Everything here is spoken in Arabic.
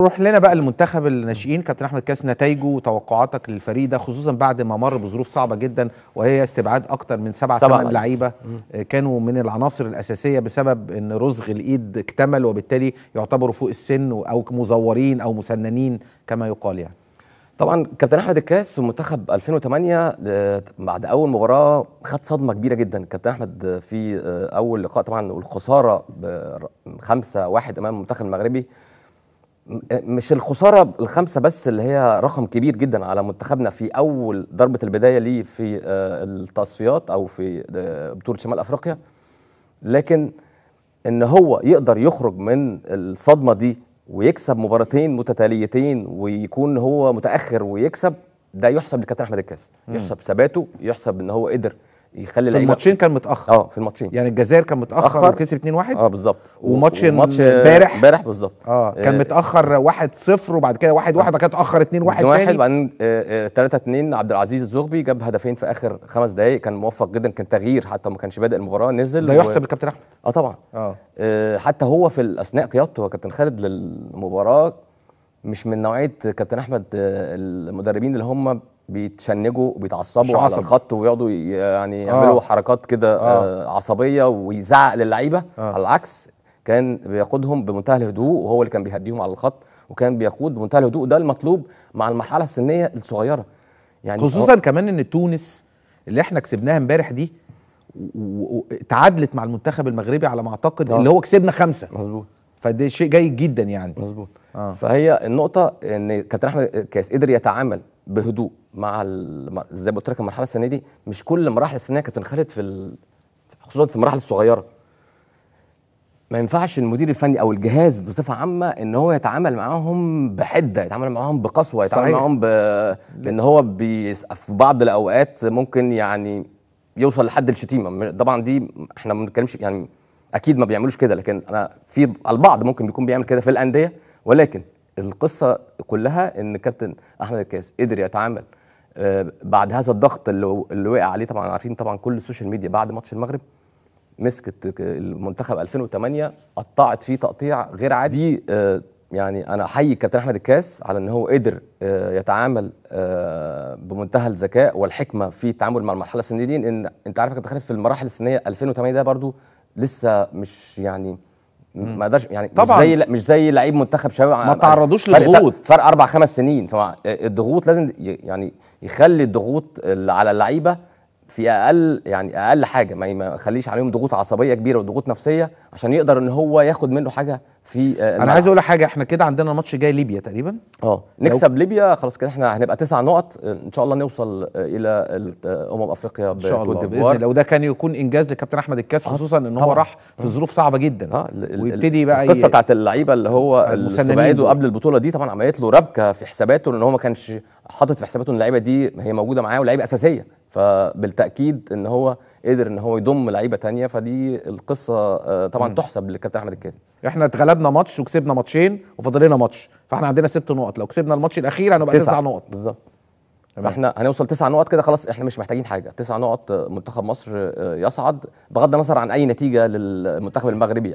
نروح لنا بقى لمنتخب الناشئين كابتن احمد كاس نتائجه وتوقعاتك للفريق ده خصوصا بعد ما مر بظروف صعبه جدا وهي استبعاد اكتر من سبعة ثمان لعيبه آه، كانوا من العناصر الاساسيه بسبب ان رزغ الايد اكتمل وبالتالي يعتبروا فوق السن او مزورين او مسننين كما يقال يعني طبعا كابتن احمد الكاس ومنتخب 2008 آه، بعد اول مباراه خد صدمه كبيره جدا كابتن احمد في آه، اول لقاء طبعا والخساره 5 1 امام المنتخب المغربي مش الخساره الخمسه بس اللي هي رقم كبير جدا على منتخبنا في اول ضربه البدايه ليه في آه، التصفيات او في آه، بطوله شمال افريقيا لكن ان هو يقدر يخرج من الصدمه دي ويكسب مباراتين متتاليتين ويكون هو متاخر ويكسب ده يحسب لكابتن احمد الكاس يحسب ثباته يحسب ان هو قدر يخلي في الماتشين كان متاخر اه في الماتشين يعني الجزائر كان متاخر وكسب 2-1 اه بالظبط وماتش امبارح امبارح بالظبط اه, آه، كان متاخر 1-0 وبعد كده 1-1 واحد واحد آه. بعد كده اتاخر 2-1 تاني 1-1 بعدين 3-2 آه، عبد العزيز الزغبي جاب هدفين في اخر خمس دقائق كان موفق جدا كان تغيير حتى ما كانش بادئ المباراه نزل ده يحسب و... احمد اه طبعا اه, آه حتى هو في اثناء قيادته هو كابتن خالد للمباراه مش من نوعيه كابتن احمد المدربين اللي هم بيتشنجوا وبيتعصبوا على الخط ويقعدوا يعني آه. يعملوا آه. حركات كده آه. آه. عصبيه ويزعق للعيبه آه. على العكس كان بيقودهم بمنتهى الهدوء وهو اللي كان بيهديهم على الخط وكان بيقود بمنتهى الهدوء ده المطلوب مع المرحله السنيه الصغيره يعني خصوصا كمان ان تونس اللي احنا كسبناها امبارح دي و... مع المنتخب المغربي على ما اعتقد آه. اللي هو كسبنا خمسه مظبوط فده شيء جيد جدا يعني مظبوط آه. فهي النقطه ان كابتن احمد قدر يتعامل بهدوء مع زي ما قلت لك المرحله السنه دي مش كل المراحل السنه كانت انخلت في ال... خصوصا في المراحل الصغيره ما ينفعش المدير الفني او الجهاز بصفه عامه ان هو يتعامل معاهم بحده يتعامل معاهم بقسوه يتعامل صحيح. معاهم ب... بان هو بي... في بعض الاوقات ممكن يعني يوصل لحد الشتيمه طبعا دي احنا ما بنتكلمش يعني اكيد ما بيعملوش كده لكن انا في البعض ممكن بيكون بيعمل كده في الانديه ولكن القصه كلها ان كابتن احمد الكاس قدر يتعامل آه، بعد هذا الضغط اللي, وقع عليه طبعا عارفين طبعا كل السوشيال ميديا بعد ماتش المغرب مسكت المنتخب 2008 قطعت فيه تقطيع غير عادي دي آه، يعني انا احيي كابتن احمد الكاس على ان هو قدر آه، يتعامل بمنتهى الذكاء والحكمه في التعامل مع المرحله السنيه دي ان انت عارف كابتن خالد في المراحل السنيه 2008 ده برضو لسه مش يعني ما قدرش يعني طبعا مش زي مش زي لعيب منتخب شباب ما تعرضوش للضغوط فرق اربع خمس سنين فالضغوط لازم يعني يخلي الضغوط على اللعيبه في اقل يعني اقل حاجه ما يخليش عليهم ضغوط عصبيه كبيره وضغوط نفسيه عشان يقدر ان هو ياخد منه حاجه في آه، انا عايز اقول حاجه احنا كده عندنا ماتش جاي ليبيا تقريبا اه نكسب ليبيا خلاص كده احنا هنبقى تسع نقط ان شاء الله نوصل آه، الى آه، امم افريقيا ان شاء الله باذن الله وده كان يكون انجاز لكابتن احمد الكاس خصوصا ان هو راح في ظروف صعبه جدا آه. ويبتدي بقى القصه بتاعت اللعيبه اللي هو مستبعده قبل البطوله دي طبعا عملت له ربكه في حساباته لان هو ما كانش حاطط في حساباته ان اللعيبه دي هي موجوده معاه ولاعيبه اساسيه فبالتاكيد ان هو قدر ان هو يضم لعيبه تانية فدي القصه آه، طبعا م. تحسب للكابتن احمد الكاسي احنا اتغلبنا ماتش وكسبنا ماتشين وفاضل لنا ماتش فاحنا عندنا ست نقط لو كسبنا الماتش الاخير هنبقى تسع نقط بالظبط فاحنا هنوصل تسع نقط كده خلاص احنا مش محتاجين حاجه تسع نقط آه، منتخب مصر آه، يصعد بغض النظر عن اي نتيجه للمنتخب المغربي